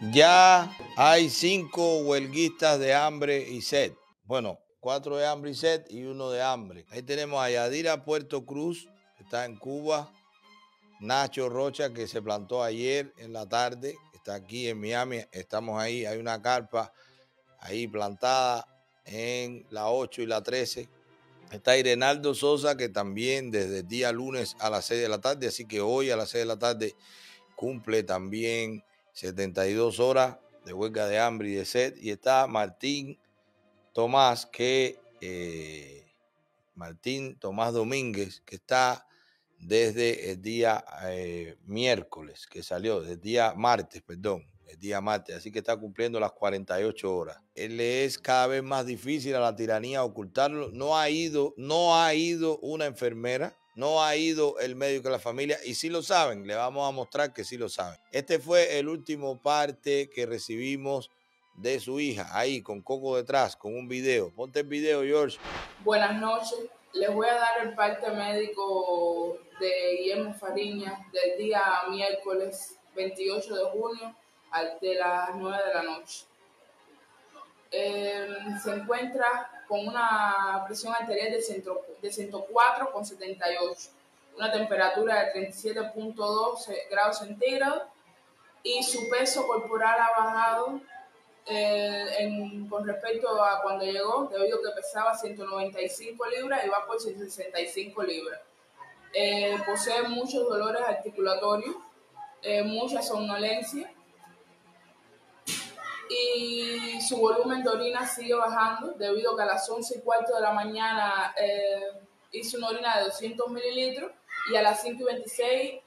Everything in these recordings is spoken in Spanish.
Ya hay cinco huelguistas de hambre y sed. Bueno, cuatro de hambre y sed y uno de hambre. Ahí tenemos a Yadira Puerto Cruz, está en Cuba. Nacho Rocha, que se plantó ayer en la tarde, está aquí en Miami. Estamos ahí, hay una carpa ahí plantada en la 8 y la 13. Está Irenaldo Sosa, que también desde el día lunes a las 6 de la tarde, así que hoy a las 6 de la tarde cumple también 72 horas de huelga de hambre y de sed. Y está Martín Tomás, que eh, Martín Tomás Domínguez, que está desde el día eh, miércoles, que salió, del el día martes, perdón, el día martes, así que está cumpliendo las 48 horas. Él es cada vez más difícil a la tiranía ocultarlo. No ha ido, no ha ido una enfermera no ha ido el médico de la familia y si lo saben, le vamos a mostrar que sí lo saben. Este fue el último parte que recibimos de su hija, ahí con Coco detrás, con un video. Ponte el video, George. Buenas noches, les voy a dar el parte médico de Guillermo Fariña del día miércoles 28 de junio a las 9 de la noche. Em, se encuentra con una presión arterial de, centro, de 104,78, una temperatura de 37,2 eh, grados centígrados y su peso corporal ha bajado eh, con respecto a cuando llegó, debido a que pesaba 195 libras y va por 165 libras. Eh, posee muchos dolores articulatorios, mucha somnolencia y su volumen de orina sigue bajando debido a que a las 11 y cuarto de la mañana eh, hizo una orina de 200 mililitros y a las 5 y 26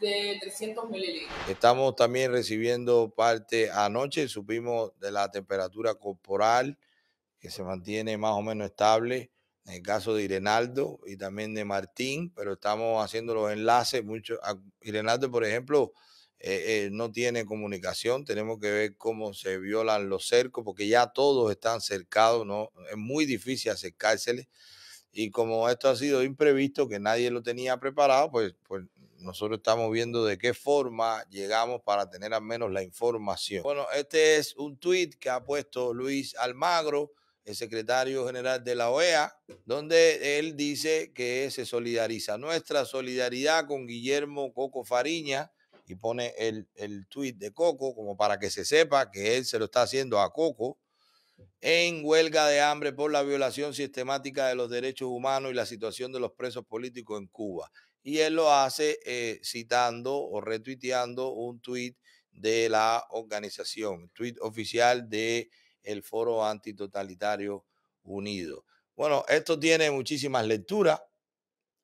de 300 mililitros. Estamos también recibiendo parte anoche, supimos de la temperatura corporal que se mantiene más o menos estable en el caso de Irenaldo y también de Martín, pero estamos haciendo los enlaces. Mucho, a Irenaldo, por ejemplo, eh, eh, no tiene comunicación. Tenemos que ver cómo se violan los cercos, porque ya todos están cercados, ¿no? Es muy difícil acercárseles. Y como esto ha sido imprevisto, que nadie lo tenía preparado, pues, pues nosotros estamos viendo de qué forma llegamos para tener al menos la información. Bueno, este es un tuit que ha puesto Luis Almagro, el secretario general de la OEA, donde él dice que se solidariza. Nuestra solidaridad con Guillermo Coco Fariña, y pone el, el tweet de Coco como para que se sepa que él se lo está haciendo a Coco en huelga de hambre por la violación sistemática de los derechos humanos y la situación de los presos políticos en Cuba. Y él lo hace eh, citando o retuiteando un tweet de la organización, tuit oficial de el Foro Antitotalitario Unido. Bueno, esto tiene muchísimas lecturas.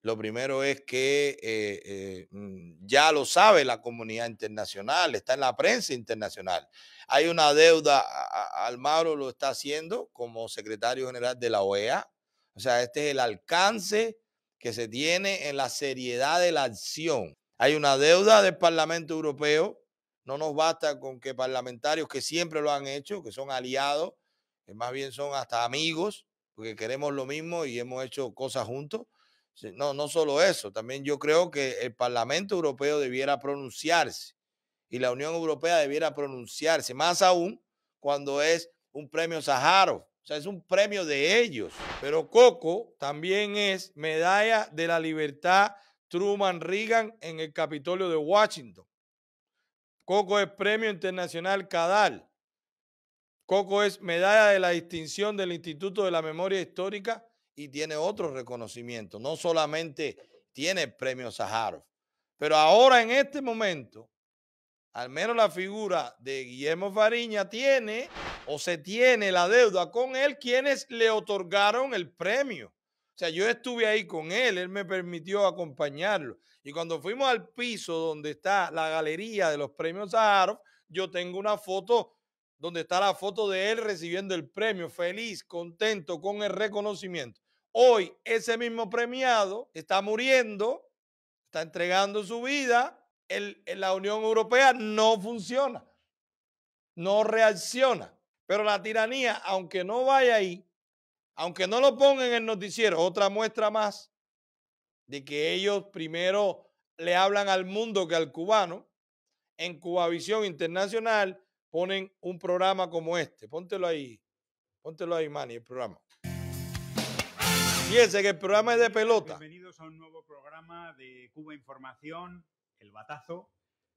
Lo primero es que eh, eh, mm, ya lo sabe la comunidad internacional, está en la prensa internacional. Hay una deuda, Almagro lo está haciendo como secretario general de la OEA. O sea, este es el alcance que se tiene en la seriedad de la acción. Hay una deuda del Parlamento Europeo. No nos basta con que parlamentarios que siempre lo han hecho, que son aliados, que eh, más bien son hasta amigos, porque queremos lo mismo y hemos hecho cosas juntos no, no solo eso, también yo creo que el Parlamento Europeo debiera pronunciarse y la Unión Europea debiera pronunciarse, más aún cuando es un premio Saharo, o sea, es un premio de ellos. Pero Coco también es medalla de la libertad Truman Reagan en el Capitolio de Washington. Coco es premio internacional Cadal. Coco es medalla de la distinción del Instituto de la Memoria Histórica y tiene otro reconocimiento, No solamente tiene el premio Sájarov, Pero ahora en este momento, al menos la figura de Guillermo Fariña tiene o se tiene la deuda con él quienes le otorgaron el premio. O sea, yo estuve ahí con él, él me permitió acompañarlo. Y cuando fuimos al piso donde está la galería de los premios Saharoff, yo tengo una foto donde está la foto de él recibiendo el premio, feliz, contento con el reconocimiento. Hoy ese mismo premiado está muriendo, está entregando su vida. El, la Unión Europea no funciona, no reacciona. Pero la tiranía, aunque no vaya ahí, aunque no lo pongan en el noticiero, otra muestra más de que ellos primero le hablan al mundo que al cubano. En Visión Internacional ponen un programa como este. Póntelo ahí, póntelo ahí, Manny, el programa. Piense que el programa es de pelota. Bienvenidos a un nuevo programa de Cuba Información, El Batazo.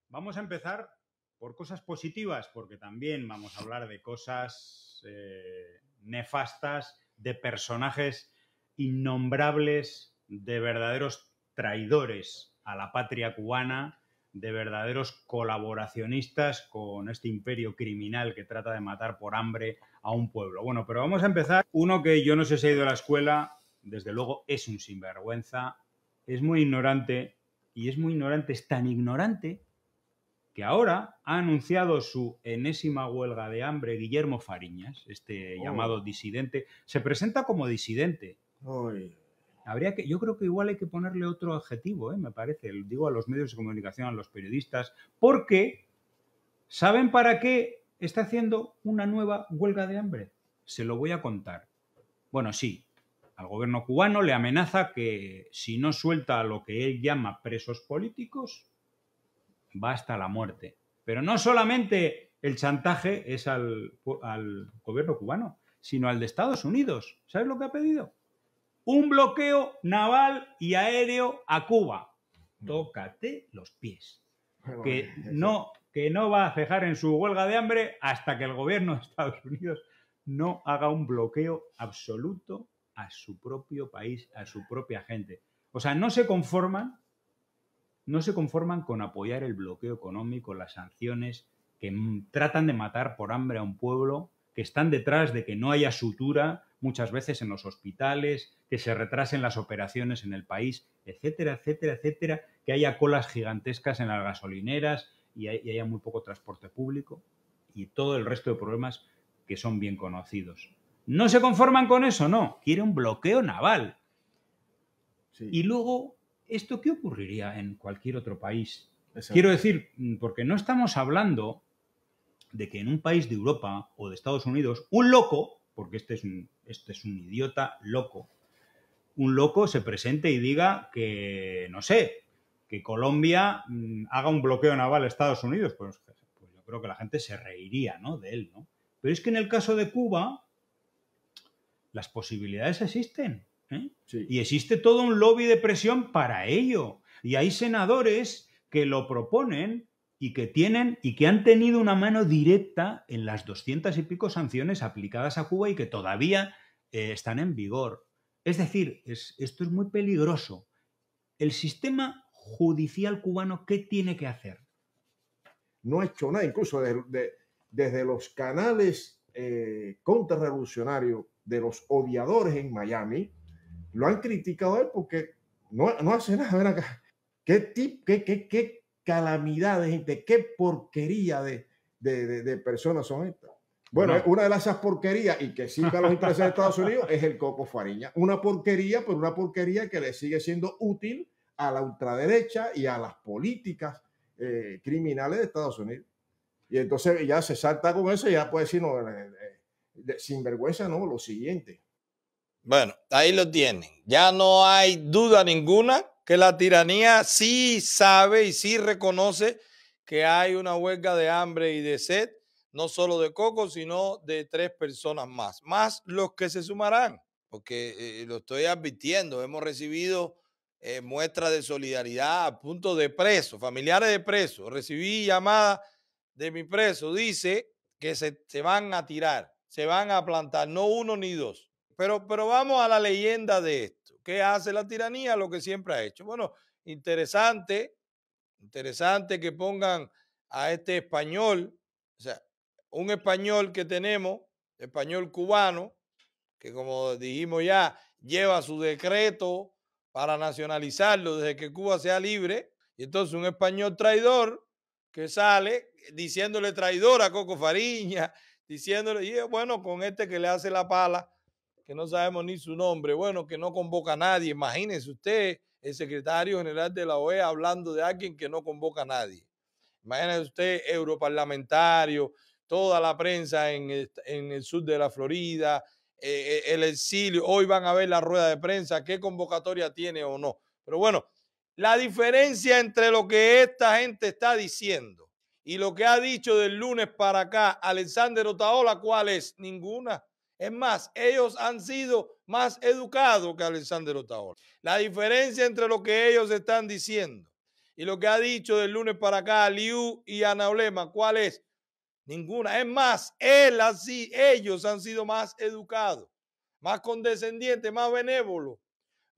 Vamos a empezar por cosas positivas, porque también vamos a hablar de cosas eh, nefastas, de personajes innombrables, de verdaderos traidores a la patria cubana, de verdaderos colaboracionistas con este imperio criminal que trata de matar por hambre a un pueblo. Bueno, pero vamos a empezar. Uno que yo no sé si ha ido a la escuela desde luego, es un sinvergüenza, es muy ignorante y es muy ignorante, es tan ignorante que ahora ha anunciado su enésima huelga de hambre Guillermo Fariñas, este oh. llamado disidente. Se presenta como disidente. Habría que, yo creo que igual hay que ponerle otro adjetivo, ¿eh? me parece, digo a los medios de comunicación, a los periodistas, porque ¿saben para qué está haciendo una nueva huelga de hambre? Se lo voy a contar. Bueno, sí, al gobierno cubano, le amenaza que si no suelta a lo que él llama presos políticos, va hasta la muerte. Pero no solamente el chantaje es al, gobierno cubano, sino al de Estados Unidos. ¿Sabes lo que ha pedido? Un bloqueo naval y aéreo a Cuba. Mm. Tócate los pies. Que no, que no va a cejar en su huelga de hambre hasta que el gobierno de Estados Unidos no haga un bloqueo absoluto a su propio país, a su propia gente. O sea, no se conforman, no se conforman con apoyar el bloqueo económico, las sanciones que tratan de matar por hambre a un pueblo, que están detrás de que no haya sutura muchas veces en los hospitales, que se retrasen las operaciones en el país, etcétera, etcétera, etcétera, que haya colas gigantescas en las gasolineras y, y haya muy poco transporte público y todo el resto de problemas que son bien conocidos. No se conforman con eso, no. Quiere un bloqueo naval. Y luego, ¿esto qué ocurriría en cualquier otro país? Quiero decir, mm, porque no estamos hablando de que en un país de Europa o de Estados Unidos, un loco, porque este es un, este idiota loco, un loco se presente y diga que, no sé, que Colombia mm, haga un bloqueo naval a Estados Unidos, pues, pues, yo creo que la gente se reiría ¿no? de él. ¿no? Pero es que en el caso de Cuba, las posibilidades existen. ¿eh? Y existe todo un lobby de presión para ello. Y hay senadores que lo proponen y que tienen y que han tenido una mano directa en las doscientas y pico sanciones aplicadas a Cuba y que todavía eh, están en vigor. Es decir, esto es muy peligroso. El sistema judicial cubano, ¿qué tiene que hacer? No ha hecho nada, incluso desde los canales eh, contrarrevolucionario de los odiadores en Miami, lo han criticado él porque no, hace nada. ver acá. ¿Qué, qué, calamidad de gente, qué porquería de, personas son estas. Bueno, una de las porquerías y que sirve a los intereses de Estados Unidos es el coco fariña. Una porquería, pero pues, una porquería que le sigue siendo útil a la ultraderecha y a las políticas eh, criminales de Estados Unidos. Y entonces ya se salta con eso y ya puede decir, eh, eh, sin vergüenza, no, lo siguiente. Bueno, ahí lo tienen. Ya no hay duda ninguna que la tiranía sí sabe y sí reconoce que hay una huelga de hambre y de sed, no solo de Coco, sino de tres personas más, más los que se sumarán, porque eh, lo estoy advirtiendo, hemos recibido muestras de solidaridad a punto de preso familiares de preso recibí llamadas de mi preso dice que se, van a tirar, se van a plantar, no uno ni dos. Pero, pero vamos a la leyenda de esto. ¿Qué hace la tiranía? Lo que siempre ha hecho. Bueno, interesante, interesante que pongan a este español, o sea, un español que tenemos, español cubano, que como dijimos ya, lleva su decreto para nacionalizarlo desde que Cuba sea libre, y entonces un español traidor que sale diciéndole traidora a Coco Fariña, diciéndole, y eh, bueno, con este que le hace la pala, que no sabemos ni su nombre, bueno, que no convoca a nadie. Imagínese usted, el secretario general de la OEA, hablando de alguien que no convoca a nadie. Imagínese usted, europarlamentario, toda la prensa en el, sur de la Florida, eh, eh, el exilio, hoy van a ver la rueda de prensa, qué convocatoria tiene o no. Pero bueno, la diferencia entre lo que esta gente está diciendo y lo que ha dicho del lunes para acá Alexander Otaola, ¿cuál es? Ninguna. Es más, ellos han sido más educados que Alexander Otaola. La diferencia entre lo que ellos están diciendo y lo que ha dicho del lunes para acá Liu y Olema, ¿cuál es? Ninguna. Es más, él así, ellos han sido más educados, más condescendientes, más benévolos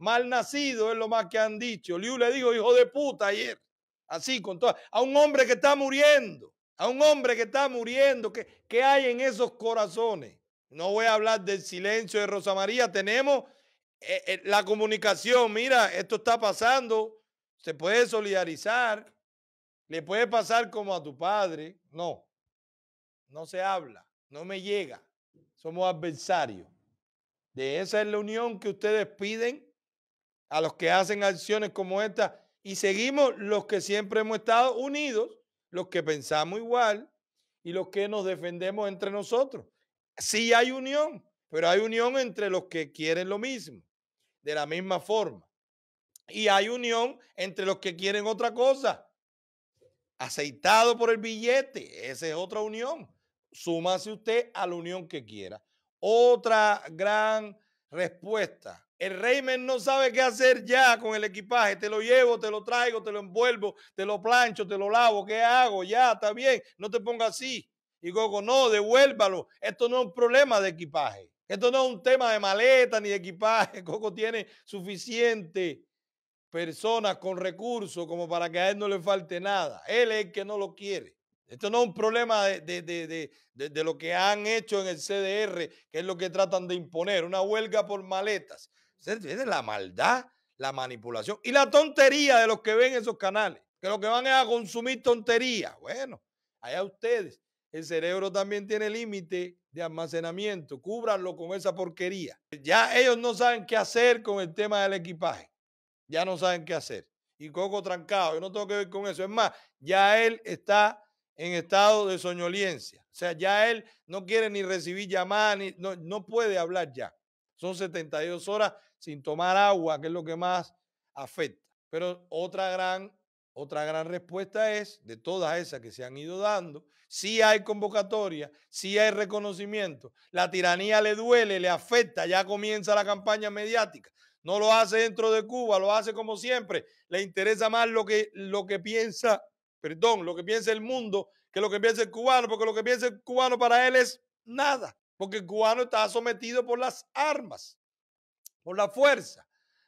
Mal nacido es lo más que han dicho. Liu le dijo hijo de puta ayer. Así, con todo. A un hombre que está muriendo. A un hombre que está muriendo. ¿Qué, hay en esos corazones? No voy a hablar del silencio de Rosa María. Tenemos eh, eh, la comunicación. Mira, esto está pasando. Se puede solidarizar. Le puede pasar como a tu padre. No. No se habla. No me llega. Somos adversarios. De esa es la unión que ustedes piden a los que hacen acciones como esta y seguimos los que siempre hemos estado unidos, los que pensamos igual y los que nos defendemos entre nosotros. Sí hay unión, pero hay unión entre los que quieren lo mismo, de la misma forma. Y hay unión entre los que quieren otra cosa. Aceitado por el billete, esa es otra unión. Súmase usted a la unión que quiera. Otra gran respuesta el Reymen no sabe qué hacer ya con el equipaje. Te lo llevo, te lo traigo, te lo envuelvo, te lo plancho, te lo lavo. ¿Qué hago? Ya, está bien. No te pongas así. Y Coco, no, devuélvalo. Esto no es un problema de equipaje. Esto no es un tema de maleta ni de equipaje. Coco tiene suficiente personas con recursos como para que a él no le falte nada. Él es el que no lo quiere. Esto no es un problema de, de, lo que han hecho en el CDR, que es lo que tratan de imponer, una huelga por maletas. Es la maldad, la manipulación y la tontería de los que ven esos canales, que lo que van es a consumir tontería. Bueno, allá ustedes. El cerebro también tiene límite de almacenamiento. Cúbranlo con esa porquería. Ya ellos no saben qué hacer con el tema del equipaje. Ya no saben qué hacer. Y Coco trancado, yo no tengo que ver con eso. Es más, ya él está en estado de soñoliencia. O sea, ya él no quiere ni recibir llamadas, ni, no puede hablar ya. Son 72 horas sin tomar agua, que es lo que más afecta. Pero otra gran, otra gran respuesta es, de todas esas que se han ido dando, si hay convocatoria, si hay reconocimiento, la tiranía le duele, le afecta, ya comienza la campaña mediática. No lo hace dentro de Cuba, lo hace como siempre. Le interesa más lo que, lo que piensa, perdón, lo que piensa el mundo que lo que piensa el cubano, porque lo que piensa el cubano para él es nada, porque el cubano está sometido por las armas por la fuerza.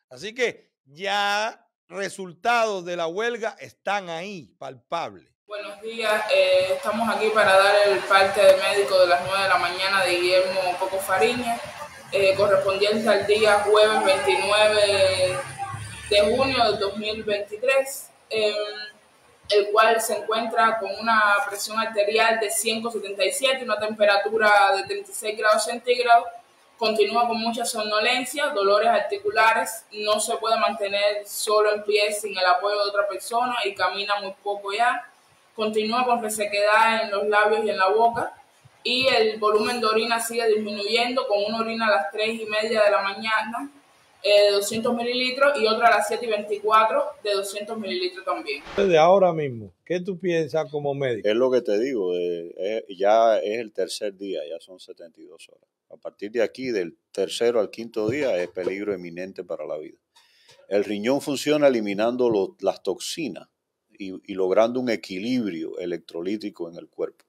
Así que ya resultados de la huelga están ahí, palpables. Buenos días, eh, estamos aquí para dar el parte de médico de las 9 de la mañana de Guillermo Coco Fariña, eh, correspondiente al día jueves 29 de junio de 2023, em, el cual se encuentra con una presión arterial de 177, una temperatura de 36 grados centígrados continúa con mucha somnolencia, dolores articulares, no se puede mantener solo en pie sin el apoyo de otra persona y camina muy poco ya, continúa con resequedad en los labios y en la boca y el volumen de orina sigue disminuyendo con una orina a las tres y media de la mañana eh, de 200 mililitros y otra a las 7 y 24 de 200 mililitros también. Desde ahora mismo, ¿qué tú piensas como médico? Es lo que te digo, eh, ya es el tercer día, ya son 72 horas. A partir de aquí, del tercero al quinto día, es peligro eminente para la vida. El riñón funciona eliminando las toxinas y logrando un equilibrio electrolítico en el cuerpo.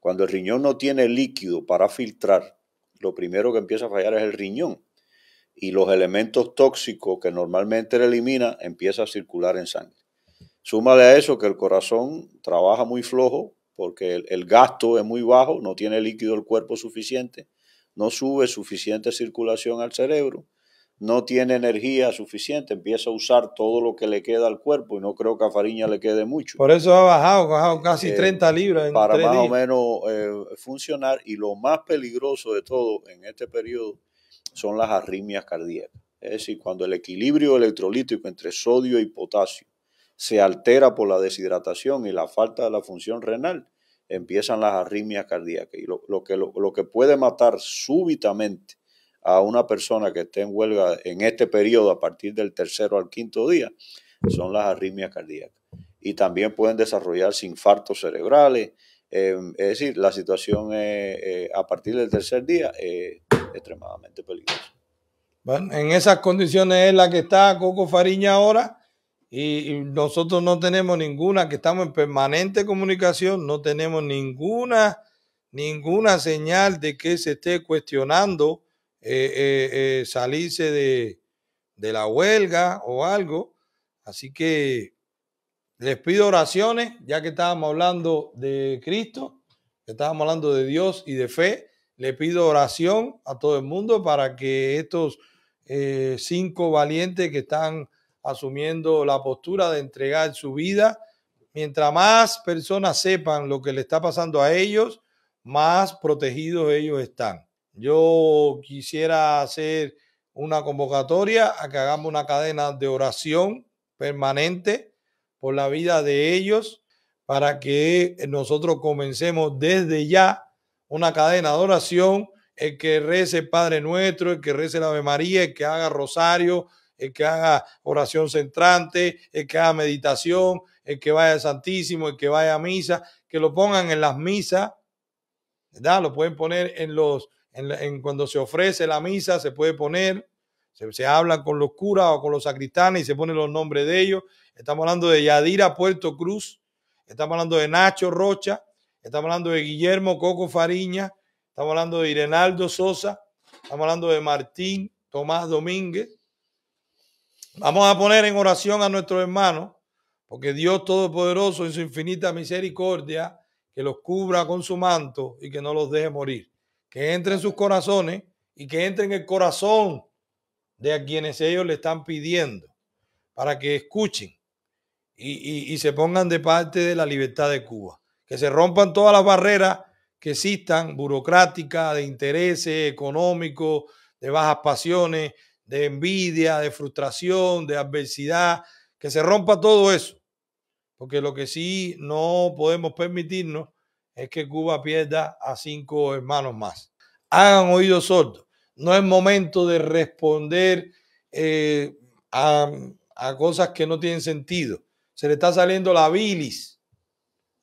Cuando el riñón no tiene líquido para filtrar, lo primero que empieza a fallar es el riñón y los elementos tóxicos que normalmente le elimina empieza a circular en sangre. Súmale a eso que el corazón trabaja muy flojo porque el, gasto es muy bajo, no tiene líquido el cuerpo suficiente, no sube suficiente circulación al cerebro, no tiene energía suficiente, empieza a usar todo lo que le queda al cuerpo y no creo que a Fariña le quede mucho. Por eso ha bajado, ha bajado casi 30 eh, libras. para más o menos eh, funcionar y lo más peligroso de todo en este periodo son las arritmias cardíacas. Es decir, cuando el equilibrio electrolítico entre sodio y potasio se altera por la deshidratación y la falta de la función renal, empiezan las arritmias cardíacas. Y lo, que, lo, que puede matar súbitamente a una persona que esté en huelga en este periodo a partir del tercero al quinto día son las arritmias cardíacas. Y también pueden desarrollarse infartos cerebrales. Eh, es decir, la situación eh, eh, a partir del tercer día extremadamente peligroso. Bueno, en esas condiciones es la que está Coco Fariña ahora y, nosotros no tenemos ninguna, que estamos en permanente comunicación, no tenemos ninguna, ninguna señal de que se esté cuestionando eh, eh, eh, salirse de, de la huelga o algo. Así que les pido oraciones, ya que estábamos hablando de Cristo, estábamos hablando de Dios y de fe. Le pido oración a todo el mundo para que estos eh, cinco valientes que están asumiendo la postura de entregar su vida, mientras más personas sepan lo que le está pasando a ellos, más protegidos ellos están. Yo quisiera hacer una convocatoria a que hagamos una cadena de oración permanente por la vida de ellos para que nosotros comencemos desde ya una cadena de oración, el que rece Padre Nuestro, el que rece la Ave María, el que haga rosario, el que haga oración centrante, el que haga meditación, el que vaya al Santísimo, el que vaya a misa, que lo pongan en las misas, ¿verdad? Lo pueden poner en los, en, cuando se ofrece la misa, se puede poner, se, habla con los curas o con los sacristanes y se ponen los nombres de ellos. Estamos hablando de Yadira Puerto Cruz, estamos hablando de Nacho Rocha, Estamos hablando de Guillermo Coco Fariña, estamos hablando de Irenaldo Sosa, estamos hablando de Martín Tomás Domínguez. Vamos a poner en oración a nuestros hermanos, porque Dios Todopoderoso en su infinita misericordia, que los cubra con su manto y que no los deje morir. Que entre en sus corazones y que entre en el corazón de a quienes ellos le están pidiendo para que escuchen y se pongan de parte de la libertad de Cuba que se rompan todas las barreras que existan, burocráticas, de intereses económicos, de bajas pasiones, de envidia, de frustración, de adversidad, que se rompa todo eso. Porque lo que sí no podemos permitirnos es que Cuba pierda a cinco hermanos más. Hagan oído sordos. No es momento de responder eh, a cosas que no tienen sentido. Se le está saliendo la bilis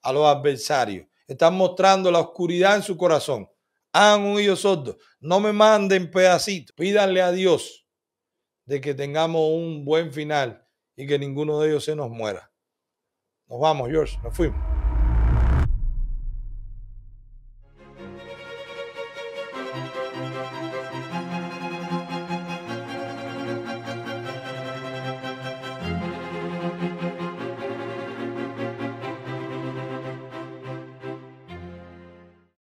a los adversarios. Están mostrando la oscuridad en su corazón. Hagan un hilo sordo. No me manden pedacitos. Pídanle a Dios de que tengamos un buen final y que ninguno de ellos se nos muera. Nos vamos, George. Nos fuimos.